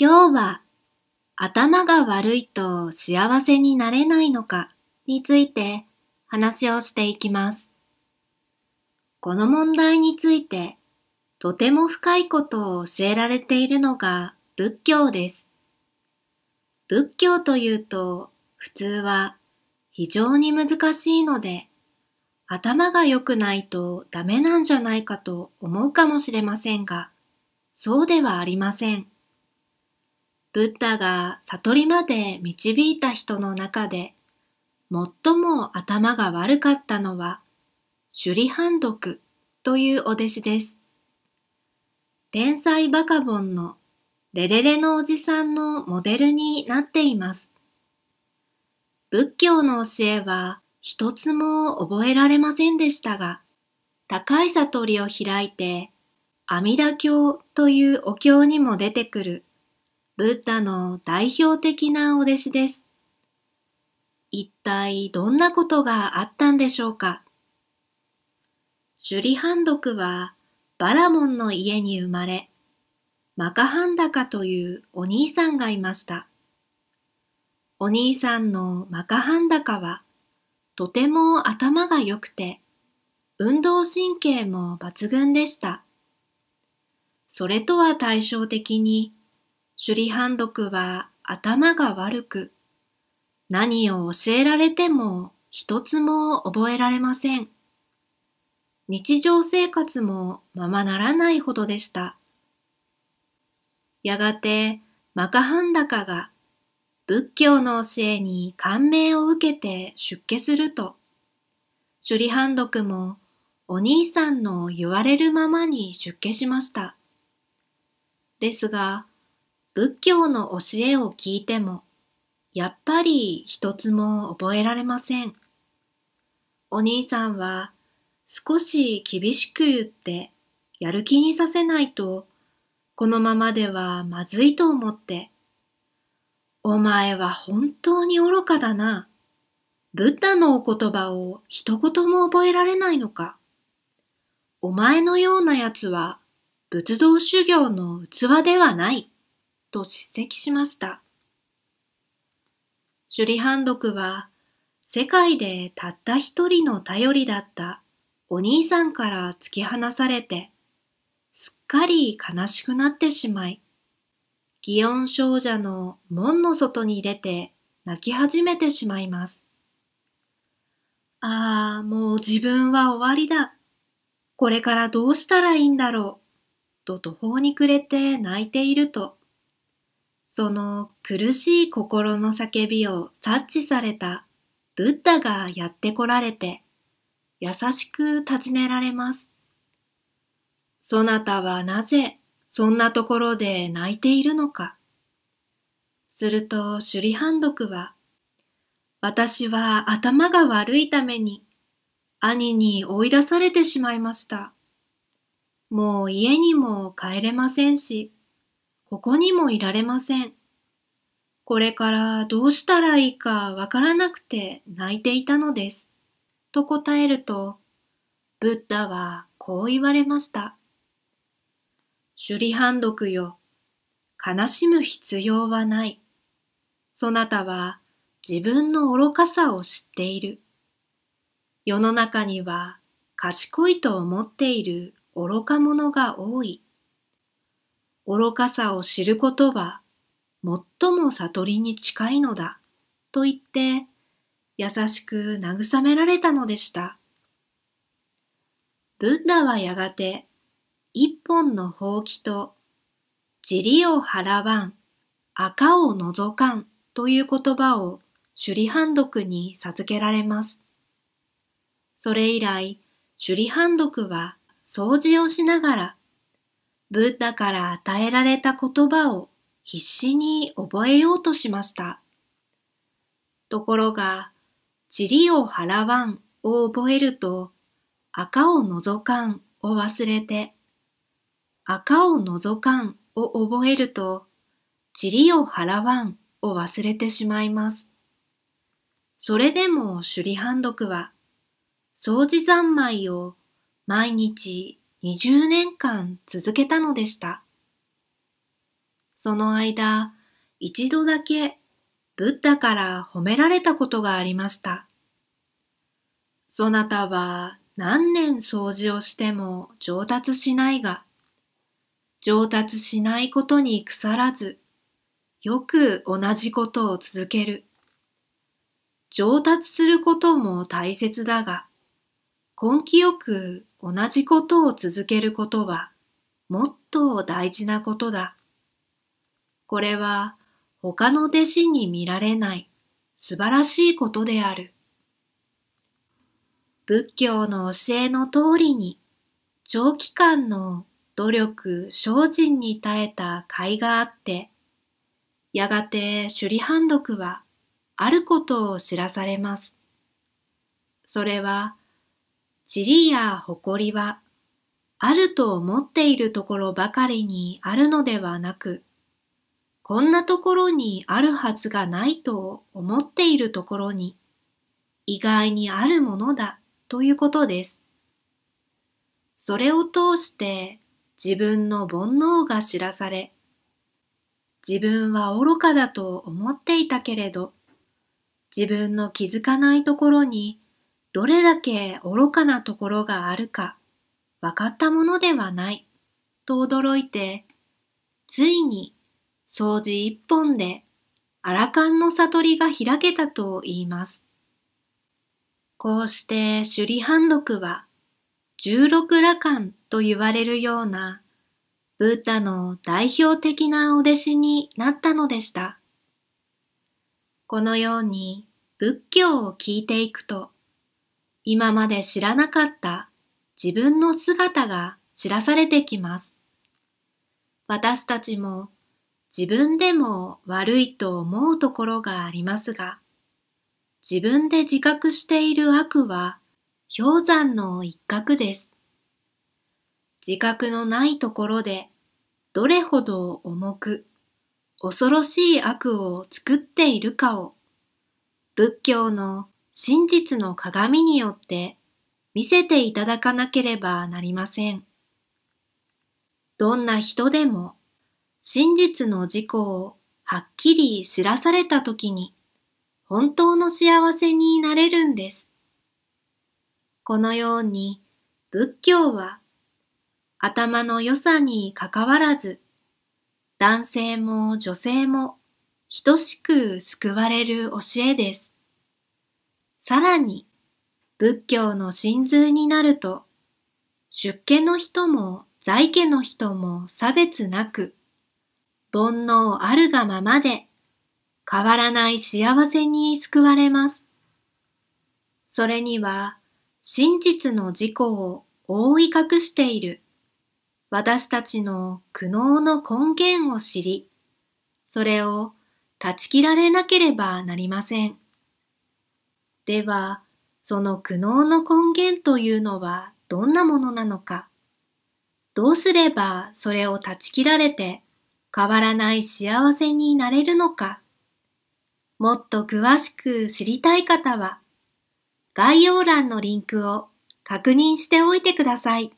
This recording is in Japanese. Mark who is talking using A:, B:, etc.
A: 今日は頭が悪いと幸せになれないのかについて話をしていきます。この問題についてとても深いことを教えられているのが仏教です。仏教というと普通は非常に難しいので頭が良くないとダメなんじゃないかと思うかもしれませんがそうではありません。ブッダが悟りまで導いた人の中で最も頭が悪かったのはシュリハンドクというお弟子です。天才バカボンのレレレのおじさんのモデルになっています。仏教の教えは一つも覚えられませんでしたが、高い悟りを開いて、阿弥陀経というお経にも出てくるブッダの代表的なお弟子です。一体どんなことがあったんでしょうか首里ハンドクはバラモンの家に生まれ、マカハンダカというお兄さんがいました。お兄さんのマカハンダカは、とても頭が良くて、運動神経も抜群でした。それとは対照的に、首里判読は頭が悪く、何を教えられても一つも覚えられません。日常生活もままならないほどでした。やがてマカハンダカが仏教の教えに感銘を受けて出家すると、首里判読もお兄さんの言われるままに出家しました。ですが、仏教の教えを聞いても、やっぱり一つも覚えられません。お兄さんは少し厳しく言ってやる気にさせないとこのままではまずいと思ってお前は本当に愚かだな。ブッダのお言葉を一言も覚えられないのか。お前のような奴は仏道修行の器ではない。と叱責しました。シュリハンドクは世界でたった一人の頼りだったお兄さんから突き放されてすっかり悲しくなってしまい、祇園少女の門の外に出て泣き始めてしまいます。ああ、もう自分は終わりだ。これからどうしたらいいんだろう。と途方に暮れて泣いていると、その苦しい心の叫びを察知されたブッダがやって来られて、優しく尋ねられます。そなたはなぜそんなところで泣いているのか。すると首里判読は、私は頭が悪いために兄に追い出されてしまいました。もう家にも帰れませんし、ここにもいられません。これからどうしたらいいかわからなくて泣いていたのです。と答えると、ブッダはこう言われました。首里判読よ。悲しむ必要はない。そなたは自分の愚かさを知っている。世の中には賢いと思っている愚か者が多い。愚かさを知ることは最も悟りに近いのだと言って優しく慰められたのでした。ブッダはやがて一本のほうきと塵を払わん、赤を覗かんという言葉を首里判読に授けられます。それ以来、首里判読は掃除をしながらブッダから与えられた言葉を必死に覚えようとしました。ところが、塵を払わんを覚えると、赤を覗かんを忘れて、赤を覗かんを覚えると、塵を払わんを忘れてしまいます。それでも首里判読は、掃除三昧を毎日20年間続けたのでした。その間、一度だけブッダから褒められたことがありました。そなたは何年掃除をしても上達しないが、上達しないことに腐らず、よく同じことを続ける。上達することも大切だが、根気よく同じことを続けることはもっと大事なことだ。これは他の弟子に見られない素晴らしいことである。仏教の教えの通りに長期間の努力精進に耐えた甲斐があって、やがて首里判読はあることを知らされます。それは塵や埃は、あると思っているところばかりにあるのではなく、こんなところにあるはずがないと思っているところに、意外にあるものだということです。それを通して自分の煩悩が知らされ、自分は愚かだと思っていたけれど、自分の気づかないところにどれだけ愚かなところがあるか分かったものではないと驚いて、ついに掃除一本でアラカンの悟りが開けたと言います。こうして首里判読は十六羅漢と言われるようなブッダの代表的なお弟子になったのでした。このように仏教を聞いていくと今まで知らなかった自分の姿が知らされてきます。私たちも自分でも悪いと思うところがありますが、自分で自覚している悪は氷山の一角です。自覚のないところでどれほど重く恐ろしい悪を作っているかを仏教の真実の鏡によって見せていただかなければなりません。どんな人でも真実の事故をはっきり知らされた時に本当の幸せになれるんです。このように仏教は頭の良さにかかわらず男性も女性も等しく救われる教えです。さらに、仏教の真髄になると、出家の人も在家の人も差別なく、煩悩あるがままで、変わらない幸せに救われます。それには、真実の自己を覆い隠している、私たちの苦悩の根源を知り、それを断ち切られなければなりません。では、その苦悩の根源というのはどんなものなのか。どうすればそれを断ち切られて変わらない幸せになれるのか。もっと詳しく知りたい方は、概要欄のリンクを確認しておいてください。